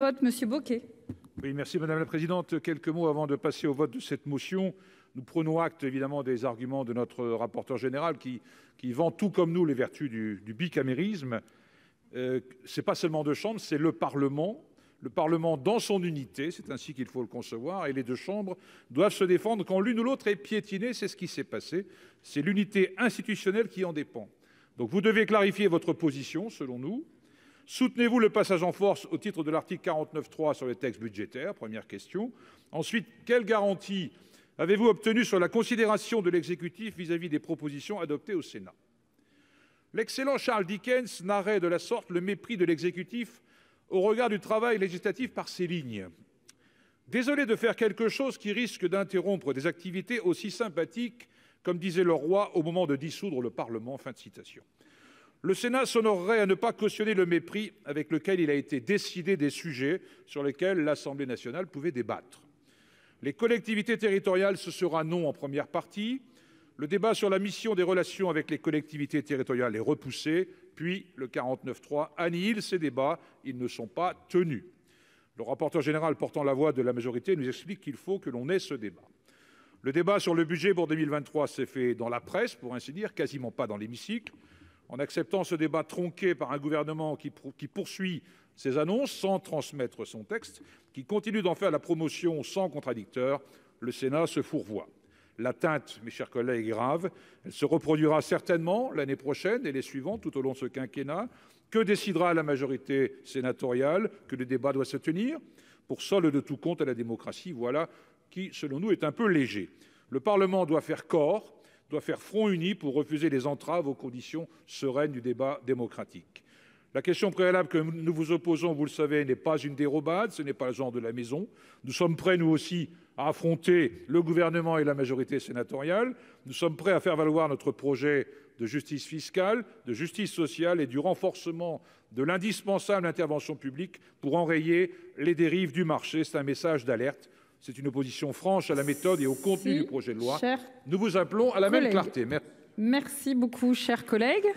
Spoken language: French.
vote, Monsieur Oui, merci Madame la Présidente. Quelques mots avant de passer au vote de cette motion. Nous prenons acte évidemment des arguments de notre rapporteur général qui, vend tout comme nous les vertus du, bicamérisme. Euh, c'est pas seulement deux chambres, c'est le Parlement. Le Parlement dans son unité, c'est ainsi qu'il faut le concevoir, et les deux chambres doivent se défendre quand l'une ou l'autre est piétinée, c'est ce qui s'est passé. C'est l'unité institutionnelle qui en dépend. Donc vous devez clarifier votre position, selon nous, Soutenez-vous le passage en force au titre de l'article 49.3 sur les textes budgétaires Première question. Ensuite, quelles garanties avez-vous obtenues sur la considération de l'exécutif vis-à-vis des propositions adoptées au Sénat L'excellent Charles Dickens narrait de la sorte le mépris de l'exécutif au regard du travail législatif par ces lignes. Désolé de faire quelque chose qui risque d'interrompre des activités aussi sympathiques, comme disait le roi au moment de dissoudre le Parlement. Fin de citation. Le Sénat s'honorerait à ne pas cautionner le mépris avec lequel il a été décidé des sujets sur lesquels l'Assemblée nationale pouvait débattre. Les collectivités territoriales, ce sera non en première partie. Le débat sur la mission des relations avec les collectivités territoriales est repoussé, puis le 49-3 annihile ces débats, ils ne sont pas tenus. Le rapporteur général portant la voix de la majorité nous explique qu'il faut que l'on ait ce débat. Le débat sur le budget pour 2023 s'est fait dans la presse, pour ainsi dire, quasiment pas dans l'hémicycle en acceptant ce débat tronqué par un gouvernement qui, poursuit ses annonces sans transmettre son texte, qui continue d'en faire la promotion sans contradicteur, le Sénat se fourvoie. L'atteinte, mes chers collègues, est grave. Elle se reproduira certainement l'année prochaine et les suivantes tout au long de ce quinquennat. Que décidera la majorité sénatoriale Que le débat doit se tenir Pour solde de tout compte à la démocratie, voilà qui, selon nous, est un peu léger. Le Parlement doit faire corps doit faire front uni pour refuser les entraves aux conditions sereines du débat démocratique. La question préalable que nous vous opposons, vous le savez, n'est pas une dérobade, ce n'est pas le genre de la maison. Nous sommes prêts, nous aussi, à affronter le gouvernement et la majorité sénatoriale. Nous sommes prêts à faire valoir notre projet de justice fiscale, de justice sociale et du renforcement de l'indispensable intervention publique pour enrayer les dérives du marché. C'est un message d'alerte c'est une opposition franche à la méthode et au contenu du projet de loi. Nous vous appelons à la même clarté. Merci beaucoup, chers collègues.